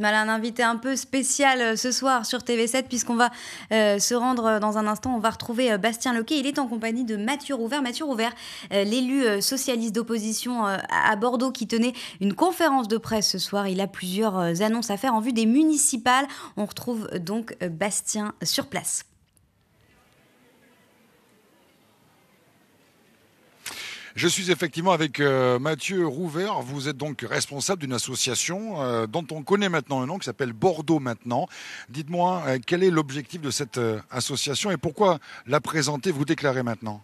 mal un invité un peu spécial euh, ce soir sur TV7, puisqu'on va euh, se rendre euh, dans un instant, on va retrouver Bastien Loquet. Il est en compagnie de Mathieu Rouvert. Mathieu Rouvert, l'élu socialiste d'opposition à Bordeaux, qui tenait une conférence de presse ce soir. Il a plusieurs annonces à faire en vue des municipales. On retrouve donc Bastien sur place. Je suis effectivement avec euh, Mathieu Rouvert. Vous êtes donc responsable d'une association euh, dont on connaît maintenant le nom qui s'appelle Bordeaux maintenant. Dites-moi, euh, quel est l'objectif de cette association et pourquoi la présenter, vous déclarer maintenant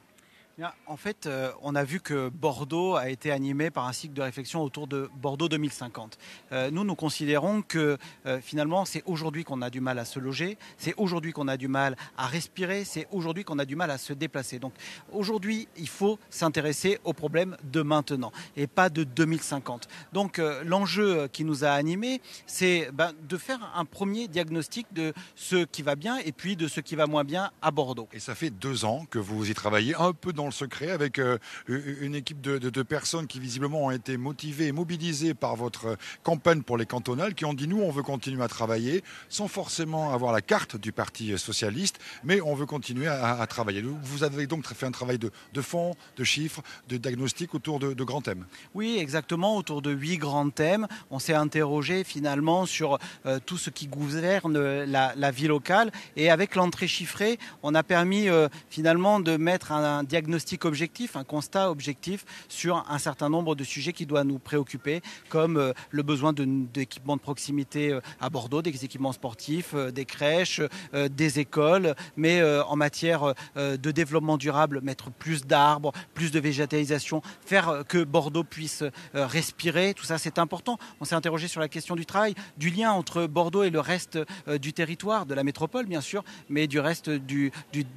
en fait, euh, on a vu que Bordeaux a été animé par un cycle de réflexion autour de Bordeaux 2050. Euh, nous, nous considérons que euh, finalement, c'est aujourd'hui qu'on a du mal à se loger, c'est aujourd'hui qu'on a du mal à respirer, c'est aujourd'hui qu'on a du mal à se déplacer. Donc aujourd'hui, il faut s'intéresser aux problèmes de maintenant et pas de 2050. Donc l'enjeu qui nous a animés, c'est ben, de faire un premier diagnostic de ce qui va bien et puis de ce qui va moins bien à Bordeaux. Et ça fait deux ans que vous y travaillez un peu dans le secret avec euh, une équipe de, personnes qui visiblement ont été motivées et mobilisées par votre euh, campagne pour les cantonales, qui ont dit nous on veut continuer à travailler sans forcément avoir la carte du Parti socialiste, mais on veut continuer à, travailler. Vous avez donc fait un travail de, de fond, de chiffres, de diagnostic autour de, grands thèmes. Oui, exactement, autour de huit grands thèmes. On s'est interrogé finalement sur euh, tout ce qui gouverne la, vie locale et avec l'entrée chiffrée, on a permis finalement de mettre un diagnostic diagnostic objectif, un constat objectif sur un certain nombre de sujets qui doit nous préoccuper, comme euh, le besoin d'équipements de, proximité euh, à Bordeaux, des équipements sportifs, euh, des crèches, des écoles, mais en matière de développement durable, mettre plus d'arbres, plus de végétalisation, faire que Bordeaux puisse respirer, tout ça c'est important. On s'est interrogé sur la question du travail, du lien entre Bordeaux et le reste du territoire, de la métropole bien sûr, mais du reste du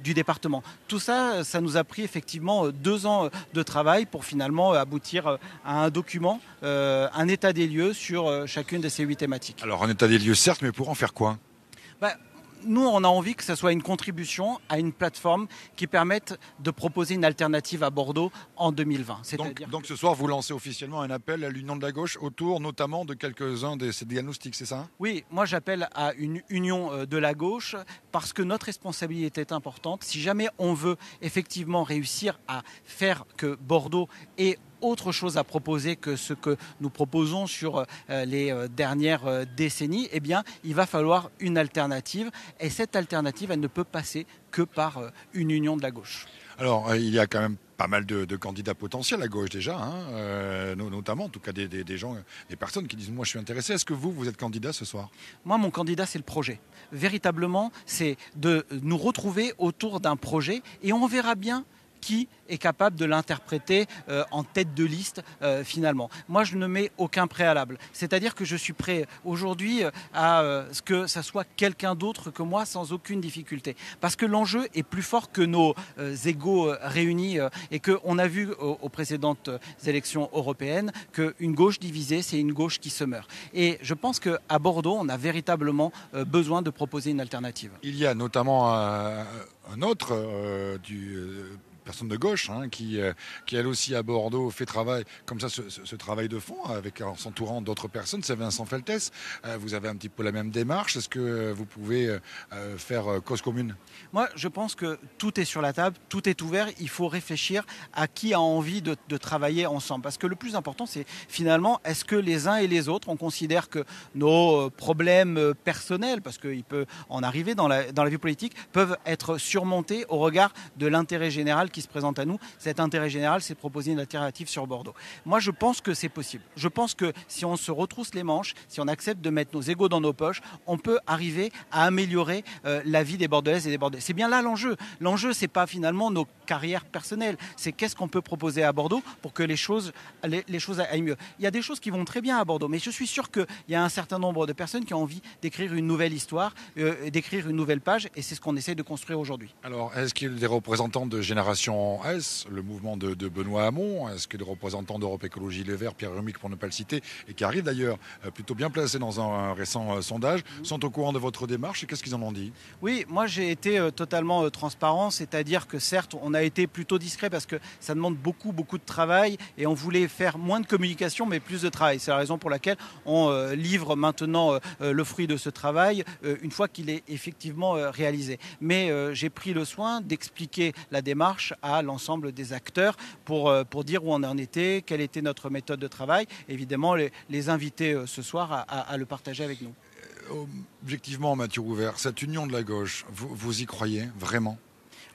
département. Tout ça, ça nous a pris effectivement effectivement euh, deux ans euh, de travail pour finalement euh, aboutir à un document, un état des lieux sur chacune de ces huit thématiques. Alors un état des lieux certes, mais pour en faire quoi bah, nous, on a envie que ce soit une contribution à une plateforme qui permette de proposer une alternative à Bordeaux en 2020. Donc, donc, ce soir, vous lancez officiellement un appel à l'union de la gauche autour notamment de quelques-uns de ces diagnostics, c'est ça hein Oui, moi j'appelle à une union euh, de la gauche parce que notre responsabilité est importante. Si jamais on veut effectivement réussir à faire que Bordeaux ait autre chose à proposer que ce que nous proposons sur euh, les euh, dernières euh, décennies, eh bien, il va falloir une alternative. Et cette alternative, elle ne peut passer que par une union de la gauche. Alors, il y a quand même pas mal de, candidats potentiels à gauche déjà, hein, notamment en tout cas des, des, gens, des personnes qui disent moi je suis intéressé. Est-ce que vous, vous êtes candidat ce soir Moi, mon candidat, c'est le projet. Véritablement, c'est de nous retrouver autour d'un projet et on verra bien qui est capable de l'interpréter euh, en tête de liste euh, finalement. Moi, je ne mets aucun préalable. C'est-à-dire que je suis prêt aujourd'hui euh, à ce que ça soit quelqu'un d'autre que moi sans aucune difficulté. Parce que l'enjeu est plus fort que nos égaux réunis et qu'on a vu aux, précédentes élections européennes qu'une gauche divisée, c'est une gauche qui se meurt. Et je pense qu'à Bordeaux, on a véritablement besoin de proposer une alternative. Il y a notamment un autre du personne de gauche, hein, qui, euh, qui elle aussi à Bordeaux fait travail, comme ça, ce, travail de fond, avec, en s'entourant d'autres personnes. C'est Vincent Feltès. vous avez un petit peu la même démarche. Est-ce que euh, vous pouvez euh, faire cause commune Moi, je pense que tout est sur la table, tout est ouvert. Il faut réfléchir à qui a envie de, de travailler ensemble. Parce que le plus important, c'est finalement, est-ce que les uns et les autres, on considère que nos problèmes personnels, parce qu'il peut en arriver dans la, dans la vie politique, peuvent être surmontés au regard de l'intérêt général qui se présente à nous, cet intérêt général, c'est de proposer une alternative sur Bordeaux. Moi, je pense que c'est possible. Je pense que si on se retrousse les manches, si on accepte de mettre nos égaux dans nos poches, on peut arriver à améliorer euh, la vie des Bordelaises et des Bordeaux. C'est bien là l'enjeu. L'enjeu, c'est pas finalement nos carrières personnelles, c'est qu'est-ce qu'on peut proposer à Bordeaux pour que les choses, les, choses aillent mieux. Il y a des choses qui vont très bien à Bordeaux, mais je suis sûr qu'il y a un certain nombre de personnes qui ont envie d'écrire une nouvelle histoire, euh, d'écrire une nouvelle page, et c'est ce qu'on essaie de construire aujourd'hui. Alors, est-ce qu'il y a des représentants de génération en S, le mouvement de, Benoît Hamon, ce que les représentants d'Europe Écologie Les Verts, Pierre Rumic pour ne pas le citer, et qui arrive d'ailleurs euh, plutôt bien placé dans un récent euh, sondage, mm-hmm. sont au courant de votre démarche et qu'est-ce qu'ils en ont dit Oui, moi j'ai été euh, totalement transparent, c'est-à-dire que certes on a été plutôt discret parce que ça demande beaucoup beaucoup de travail et on voulait faire moins de communication mais plus de travail. C'est la raison pour laquelle on livre maintenant le fruit de ce travail une fois qu'il est effectivement réalisé. Mais j'ai pris le soin d'expliquer la démarche à l'ensemble des acteurs pour, euh, pour dire où on en était, quelle était notre méthode de travail. Évidemment, les, inviter euh, ce soir à, le partager avec nous euh, objectivement, Mathieu Rouvert, cette union de la gauche, vous, vous y croyez vraiment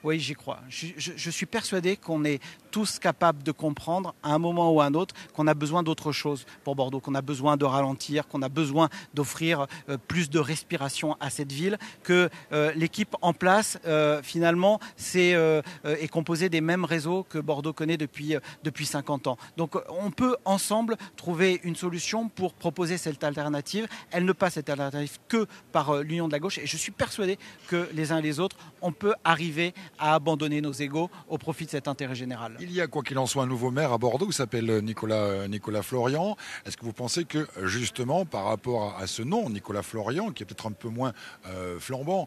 oui, j'y crois. Je, suis persuadé qu'on est tous capables de comprendre à un moment ou à un autre qu'on a besoin d'autre chose pour Bordeaux, qu'on a besoin de ralentir, qu'on a besoin d'offrir euh, plus de respiration à cette ville, que euh, l'équipe en place, euh, finalement, est composée des mêmes réseaux que Bordeaux connaît depuis, depuis 50 ans. Donc on peut ensemble trouver une solution pour proposer cette alternative. Elle ne passe cette alternative que par l'union de la gauche et je suis persuadé que les uns et les autres, on peut arriver à à abandonner nos égaux au profit de cet intérêt général. Il y a quoi qu'il en soit un nouveau maire à Bordeaux qui s'appelle euh, Nicolas, euh, Nicolas Florian. Est-ce que vous pensez que euh, justement par rapport à ce nom, Nicolas Florian, qui est peut-être un peu moins flambant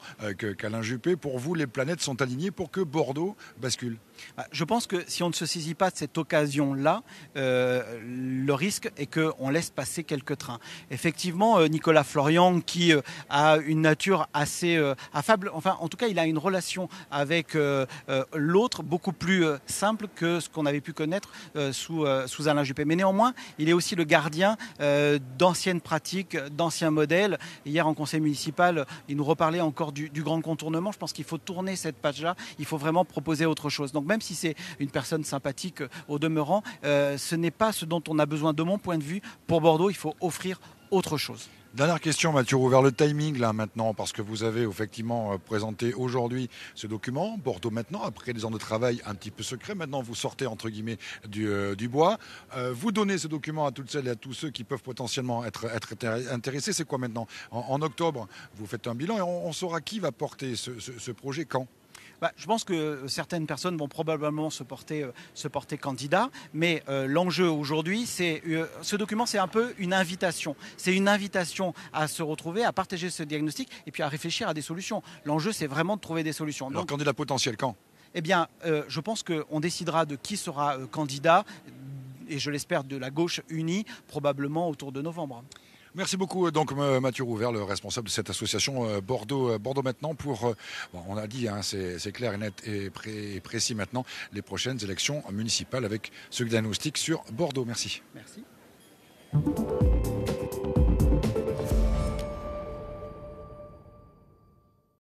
qu'Alain Juppé, pour vous les planètes sont alignées pour que Bordeaux bascule bah, je pense que si on ne se saisit pas de cette occasion-là, euh, le risque est qu'on laisse passer quelques trains. Effectivement, euh, Nicolas Florian, qui euh, a une nature assez affable, enfin en tout cas il a une relation avec l'autre beaucoup plus simple que ce qu'on avait pu connaître sous, sous Alain Juppé. Mais néanmoins, il est aussi le gardien d'anciennes pratiques, d'anciens modèles. Hier en conseil municipal, il nous reparlait encore du, du grand contournement. Je pense qu'il faut tourner cette page-là, il faut vraiment proposer autre chose même si c'est une personne sympathique euh, au demeurant, euh, ce n'est pas ce dont on a besoin de mon point de vue. Pour Bordeaux, il faut offrir autre chose. Dernière question, Mathieu ouvert le timing là maintenant, parce que vous avez effectivement euh, présenté aujourd'hui ce document, Bordeaux maintenant, après des ans de travail un petit peu secret, maintenant vous sortez entre guillemets du, bois, vous donnez ce document à toutes celles et à tous ceux qui peuvent potentiellement être, intéressés, c'est quoi maintenant en, octobre, vous faites un bilan et on, saura qui va porter ce projet quand bah, je pense que certaines personnes vont probablement se porter, euh, candidat, mais euh, l'enjeu aujourd'hui, c'est euh, ce document, c'est un peu une invitation. C'est une invitation à se retrouver, à partager ce diagnostic et puis à réfléchir à des solutions. L'enjeu, c'est vraiment de trouver des solutions. Alors, candidat potentiel, quand eh bien, je pense qu'on décidera de qui sera candidat, et je l'espère de la gauche unie, probablement autour de novembre. Merci beaucoup euh, donc euh, Mathieu Rouvert, le responsable de cette association euh, Bordeaux Bordeaux maintenant pour on a dit hein, c'est clair et net et, précis maintenant les prochaines élections municipales avec ce diagnostic sur Bordeaux. Merci. Merci.